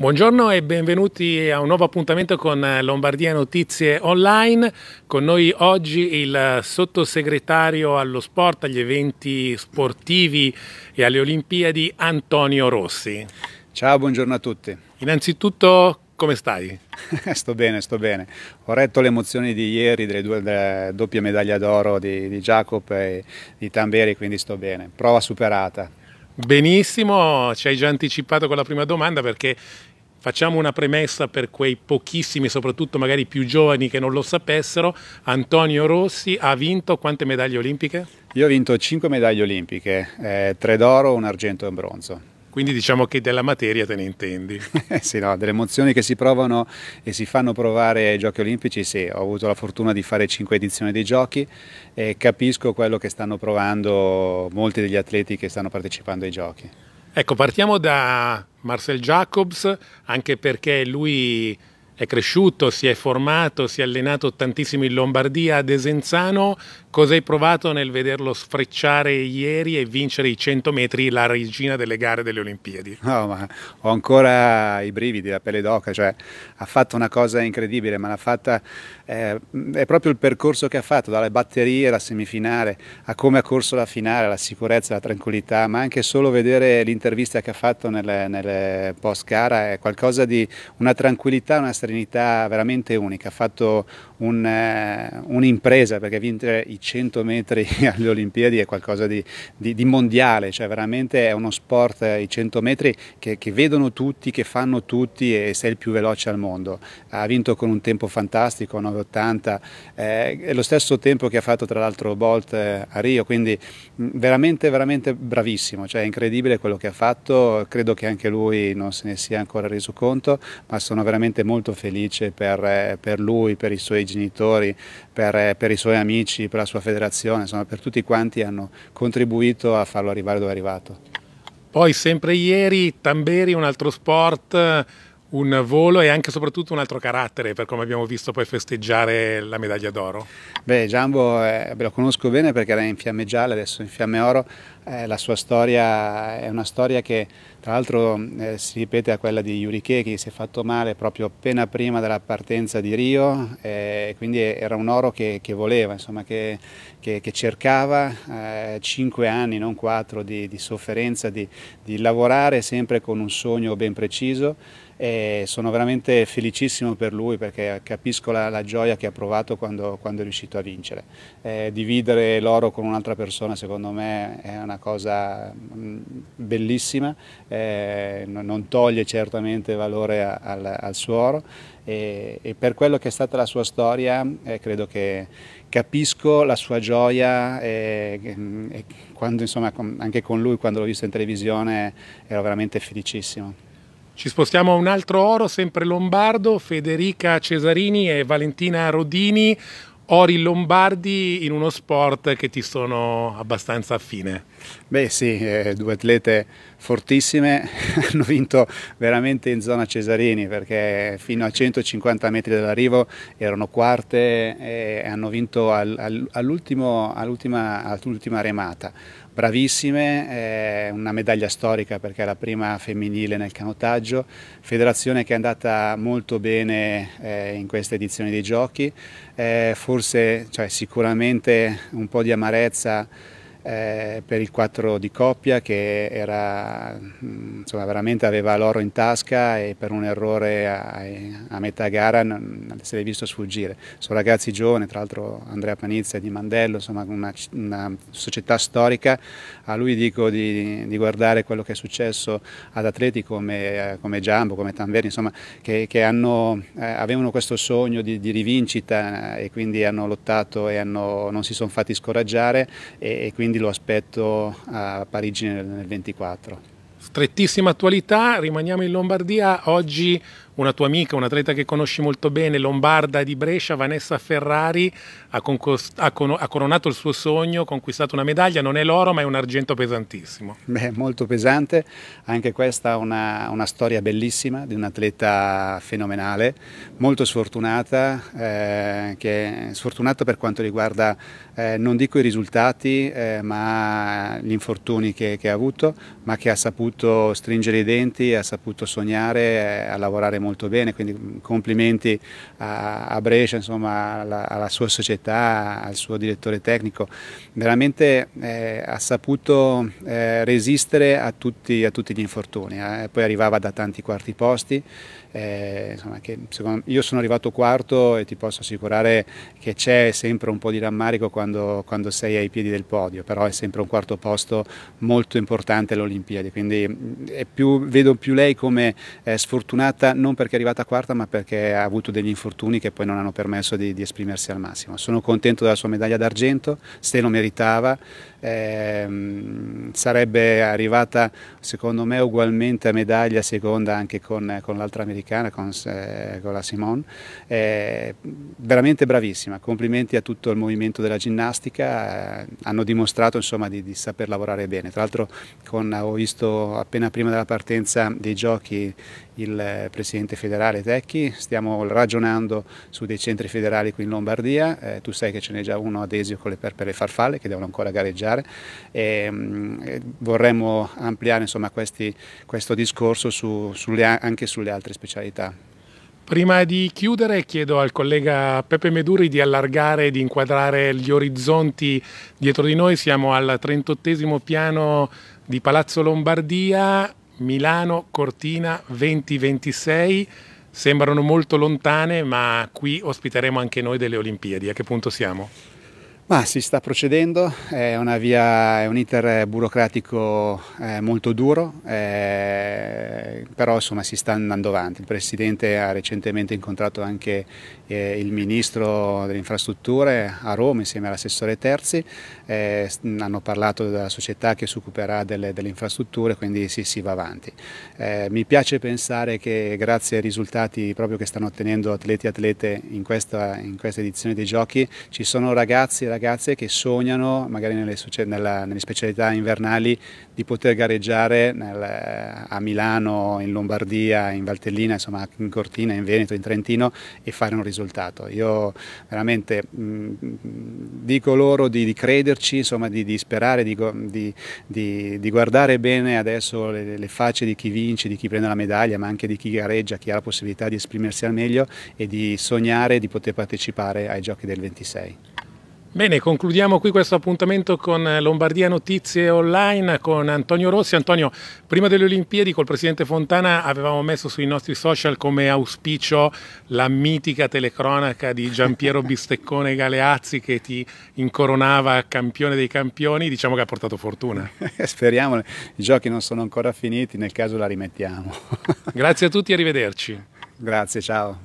Buongiorno e benvenuti a un nuovo appuntamento con Lombardia Notizie Online. Con noi oggi il sottosegretario allo sport, agli eventi sportivi e alle Olimpiadi, Antonio Rossi. Ciao, buongiorno a tutti. Innanzitutto, come stai? sto bene, sto bene. Ho retto le emozioni di ieri delle due delle doppie medaglie d'oro di, di Jacob e di Tamberi, quindi sto bene. Prova superata. Benissimo, ci hai già anticipato con la prima domanda perché Facciamo una premessa per quei pochissimi, soprattutto magari più giovani che non lo sapessero. Antonio Rossi ha vinto quante medaglie olimpiche? Io ho vinto 5 medaglie olimpiche, eh, 3 d'oro, un argento e un bronzo. Quindi diciamo che della materia te ne intendi. sì, no, delle emozioni che si provano e si fanno provare ai giochi olimpici, sì, ho avuto la fortuna di fare cinque edizioni dei giochi e capisco quello che stanno provando molti degli atleti che stanno partecipando ai giochi. Ecco, partiamo da Marcel Jacobs, anche perché lui è cresciuto, si è formato, si è allenato tantissimo in Lombardia, ad Esenzano. Cosa hai provato nel vederlo sfrecciare ieri e vincere i 100 metri, la regina delle gare delle Olimpiadi? No, ma ho ancora i brividi, la pelle d'oca, cioè ha fatto una cosa incredibile, ma l'ha fatta, eh, è proprio il percorso che ha fatto, dalle batterie alla semifinale, a come ha corso la finale, la sicurezza, la tranquillità, ma anche solo vedere l'intervista che ha fatto nel post-gara è qualcosa di una tranquillità, una serenità serenità veramente unica, ha fatto eh, un'impresa perché vincere i 100 metri alle Olimpiadi è qualcosa di, di, di, mondiale, cioè veramente è uno sport, eh, i 100 metri che, che, vedono tutti, che fanno tutti e sei il più veloce al mondo. Ha vinto con un tempo fantastico, 9,80, eh, è lo stesso tempo che ha fatto tra l'altro Bolt eh, a Rio, quindi mm, veramente veramente bravissimo, cioè è incredibile quello che ha fatto, credo che anche lui non se ne sia ancora reso conto, ma sono veramente molto molto felice per, eh, per lui, per i suoi genitori, per, eh, per, i suoi amici, per la sua federazione, insomma per tutti quanti hanno contribuito a farlo arrivare dove è arrivato. Poi sempre ieri Tamberi, un altro sport, un volo e anche soprattutto un altro carattere per come abbiamo visto poi festeggiare la medaglia d'oro? Beh, Giambo eh, lo conosco bene perché era in fiamme gialle, adesso in fiamme oro, eh, la sua storia è una storia che tra l'altro eh, si ripete a quella di Yurike che si è fatto male proprio appena prima della partenza di Rio, eh, quindi era un oro che, che voleva, insomma, che, che, che cercava eh, 5 anni, non quattro, di, di sofferenza, di, di lavorare sempre con un sogno ben preciso. E sono veramente felicissimo per lui perché capisco la, la gioia che ha provato quando, quando è riuscito a vincere. Eh, dividere l'oro con un'altra persona secondo me è una cosa mm, bellissima eh, non toglie certamente valore al, al suolo e, e, per quello che è stata la sua storia eh, credo che capisco la sua gioia e, e quando, insomma, anche con lui quando l'ho visto in televisione ero veramente felicissimo. Ci spostiamo a un altro oro, sempre lombardo, Federica Cesarini e Valentina Rodini, ori lombardi in uno sport che ti sono abbastanza affine. Beh sì, eh, due atlete fortissime hanno vinto veramente in zona Cesarini perché fino a 150 metri dall'arrivo erano quarte e hanno vinto al, al, all'ultima, all remata bravissime, eh, una medaglia storica perché è la prima femminile nel canottaggio, federazione che è andata molto bene eh, in questa edizione dei giochi, eh, forse cioè, sicuramente un po' di amarezza eh, per il 4 di coppia che era, mm, insomma, veramente aveva l'oro in tasca e per un errore a, a metà gara non, si è visto sfuggire. Sono ragazzi giovani, tra l'altro Andrea Panizia di Mandello, insomma una, una società storica, a lui dico di, di, guardare quello che è successo ad atleti come, eh, come Giambo, come Tanveri, insomma, che, che hanno, eh, avevano questo sogno di, di, rivincita e quindi hanno lottato e hanno, non si sono fatti scoraggiare e, e quindi quindi lo aspetto a Parigi nel 24. Strettissima attualità, rimaniamo in Lombardia, oggi una tua amica, un'atleta che conosci molto bene, lombarda di Brescia, Vanessa Ferrari, ha, concors- ha, con- ha coronato il suo sogno, conquistato una medaglia, non è l'oro ma è un argento pesantissimo. Beh, molto pesante, anche questa è una, una storia bellissima di un'atleta fenomenale, molto sfortunata, eh, che è sfortunata per quanto riguarda, eh, non dico i risultati, eh, ma gli infortuni che, che ha avuto, ma che ha saputo stringere i denti, ha saputo sognare, ha eh, lavorato molto molto bene, quindi mm, complimenti a, a Brescia, insomma, alla, alla, sua società, al suo direttore tecnico. Veramente eh, ha saputo eh, resistere a tutti, a tutti, gli infortuni, eh. poi arrivava da tanti quarti posti eh, insomma, secondo, io sono arrivato quarto e ti posso assicurare che c'è sempre un po' di rammarico quando, quando, sei ai piedi del podio, però è sempre un quarto posto molto importante alle Olimpiadi, quindi mm, più, vedo più lei come eh, sfortunata non perché è arrivata quarta ma perché ha avuto degli infortuni che poi non hanno permesso di, di esprimersi al massimo. Sono contento della sua medaglia d'argento, se lo meritava, eh, sarebbe arrivata secondo me ugualmente a medaglia seconda anche con, con l'altra americana americana con, eh, con la Simone, eh, veramente bravissima, complimenti a tutto il movimento della ginnastica, eh, hanno dimostrato insomma, di, di, saper lavorare bene, tra l'altro ho visto appena prima della partenza dei giochi il presidente federale Tecchi, stiamo ragionando su dei centri federali qui in Lombardia, eh, tu sai che ce n'è già uno ad Esio con le perpere farfalle che devono ancora gareggiare e, mh, mm, eh, vorremmo ampliare insomma, questi, questo discorso su, sulle, anche sulle altre specialità. Prima di chiudere chiedo al collega Peppe Meduri di allargare, e di inquadrare gli orizzonti dietro di noi, siamo al 38 piano di Palazzo Lombardia, Milano Cortina 2026 sembrano molto lontane, ma qui ospiteremo anche noi delle Olimpiadi. A che punto siamo? Ma si sta procedendo, è, via, è un iter burocratico eh, molto duro, eh, però insomma, si sta andando avanti. Il Presidente ha recentemente incontrato anche eh, il Ministro delle Infrastrutture a Roma insieme all'assessore Terzi, eh, hanno parlato della società che si occuperà delle, delle infrastrutture, quindi sì, si va avanti. Eh, mi piace pensare che grazie ai risultati proprio che stanno ottenendo atleti e atlete in questa, in questa edizione dei giochi ci sono ragazzi e ragazze ragazze che sognano, magari nelle, nella, nelle specialità invernali, di poter gareggiare nel, eh, a Milano, in Lombardia, in Valtellina, insomma in Cortina, in Veneto, in Trentino e fare un risultato. Io veramente mh, mm, mm, dico loro di, di crederci, insomma, di, di, sperare, di, di, guardare bene adesso le, le facce di chi vince, di chi prende la medaglia, ma anche di chi gareggia, chi ha la possibilità di esprimersi al meglio e di sognare di poter partecipare ai giochi del 26. Bene, concludiamo qui questo appuntamento con eh, Lombardia Notizie Online con Antonio Rossi. Antonio, prima delle Olimpiadi col presidente Fontana avevamo messo sui nostri social come auspicio la mitica telecronaca di Giampiero Bisteccone Galeazzi che ti incoronava campione dei campioni, diciamo che ha portato fortuna. Speriamo, i giochi non sono ancora finiti, nel caso la rimettiamo. Grazie a tutti e arrivederci. Grazie, ciao.